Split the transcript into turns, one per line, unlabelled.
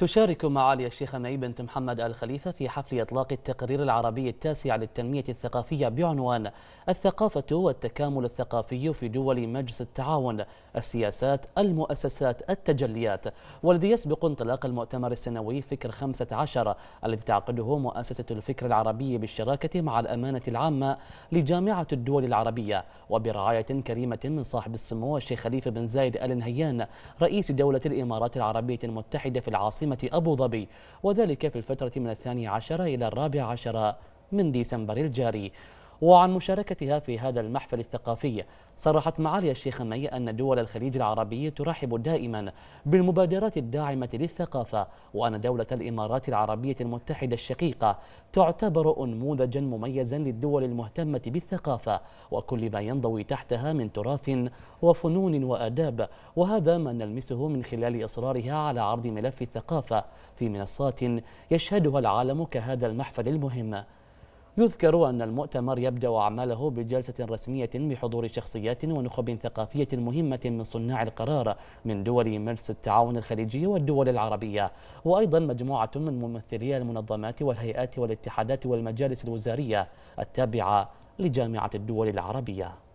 تشارك معالي الشيخة معي بنت محمد آل خليفة في حفل إطلاق التقرير العربي التاسع للتنمية الثقافية بعنوان الثقافة والتكامل الثقافي في دول مجلس التعاون السياسات المؤسسات التجليات والذي يسبق انطلاق المؤتمر السنوي فكر 15 الذي تعقده مؤسسة الفكر العربي بالشراكة مع الأمانة العامة لجامعة الدول العربية وبرعاية كريمة من صاحب السمو الشيخ خليفة بن زايد آل نهيان رئيس دولة الإمارات العربية المتحدة في العاصمة عاصمة أبو ظبي وذلك في الفترة من الثاني عشر إلى الرابع عشر من ديسمبر الجاري وعن مشاركتها في هذا المحفل الثقافي صرحت معالي الشيخ مي أن دول الخليج العربي ترحب دائما بالمبادرات الداعمة للثقافة وأن دولة الإمارات العربية المتحدة الشقيقة تعتبر أنموذجا مميزا للدول المهتمة بالثقافة وكل ما ينضوي تحتها من تراث وفنون وآداب وهذا ما نلمسه من خلال إصرارها على عرض ملف الثقافة في منصات يشهدها العالم كهذا المحفل المهم يذكر أن المؤتمر يبدأ أعماله بجلسة رسمية بحضور شخصيات ونخب ثقافية مهمة من صناع القرار من دول مجلس التعاون الخليجي والدول العربية وأيضا مجموعة من ممثلي المنظمات والهيئات والاتحادات والمجالس الوزارية التابعة لجامعة الدول العربية